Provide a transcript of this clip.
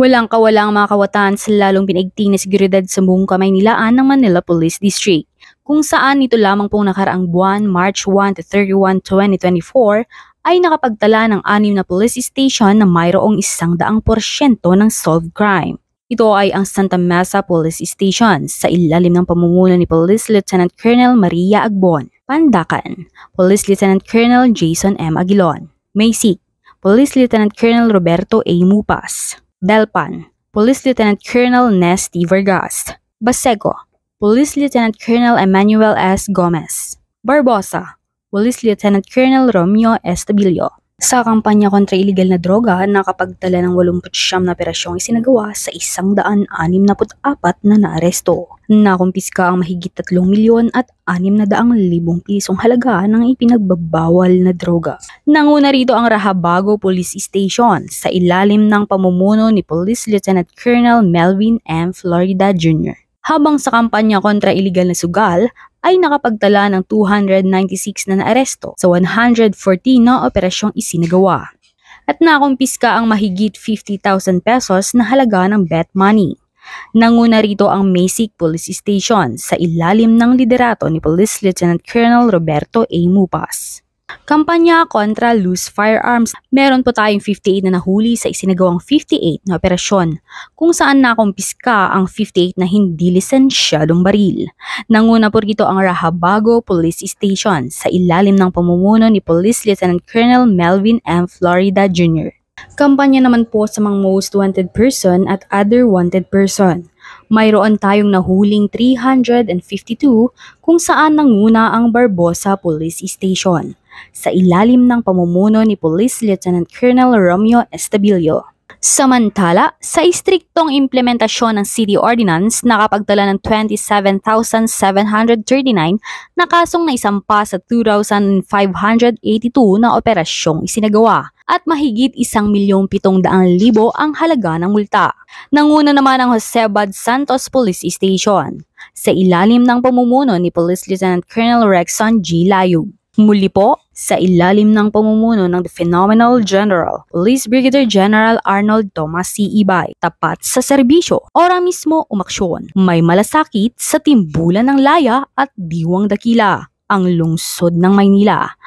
Walang kawalang mga kawatan sa lalong pinaigting na seguridad sa buong kamay Kamaynilaan ng Manila Police District, kung saan nito lamang pong nakaraang buwan, March 1 to 31, 2024, ay nakapagtala ng anim na police station na mayroong isang daang porsyento ng solved crime. Ito ay ang Santa Mesa Police Station sa ilalim ng pamumuno ni Police Lieutenant Colonel Maria Agbon, Pandakan, Police Lieutenant Colonel Jason M. Aguilon, Maysik, Police Lieutenant Colonel Roberto A. Mupas, Delpan, Police Lieutenant Colonel Nesty Vergast. Basego, Police Lieutenant Colonel Emmanuel S. Gomez. Barbosa, Police Lieutenant Colonel Romeo Estabilio. Sa kampanya kontra iligal na droga, nakapagtala ng 89 na operasyong isinagawa sa 164 na naaresto. Nakumpiska ang mahigit 3 milyon at 600,000 pisong halaga ng ipinagbabawal na droga. Nanguna rito ang Rahabago Police Station sa ilalim ng pamumuno ni Police Lieutenant Colonel Melvin M. Florida Jr. Habang sa kampanya kontra iligal na sugal, ay nakapagtala ng 296 na naaresto sa 114 na operasyong isinagawa. At nakumpiska ang mahigit 50,000 pesos na halaga ng bet money. Nanguna rito ang Masik Police Station sa ilalim ng liderato ni Police Lieutenant Colonel Roberto A. Mupas. Kampanya kontra loose firearms. Meron po tayong 58 na nahuli sa isinagawang 58 na operasyon kung saan nakumpiska ang 58 na hindi lisensyadong baril. Nanguna po rito ang Rahabago Police Station sa ilalim ng pamumuno ni Police Lieutenant Colonel Melvin M. Florida Jr. Kampanya naman po sa mga most wanted person at other wanted person mayroon tayong nahuling 352 kung saan nanguna ang Barbosa Police Station sa ilalim ng pamumuno ni Police Lieutenant Colonel Romeo Estabilio. Samantala, sa istriktong implementasyon ng City Ordinance, nakapagtala ng 27,739 na kasong naisampa sa 2,582 na operasyong isinagawa at mahigit isang milyong pitong daang libo ang halaga ng multa. Nanguna naman ang Jose Bad Santos Police Station sa ilalim ng pamumuno ni Police Lieutenant Colonel Rexon G. Layug. Muli po, sa ilalim ng pamumuno ng Phenomenal General, Police Brigadier General Arnold Thomas C. Ibay, tapat sa serbisyo, ora mismo umaksyon. May malasakit sa timbulan ng laya at diwang dakila, ang lungsod ng Maynila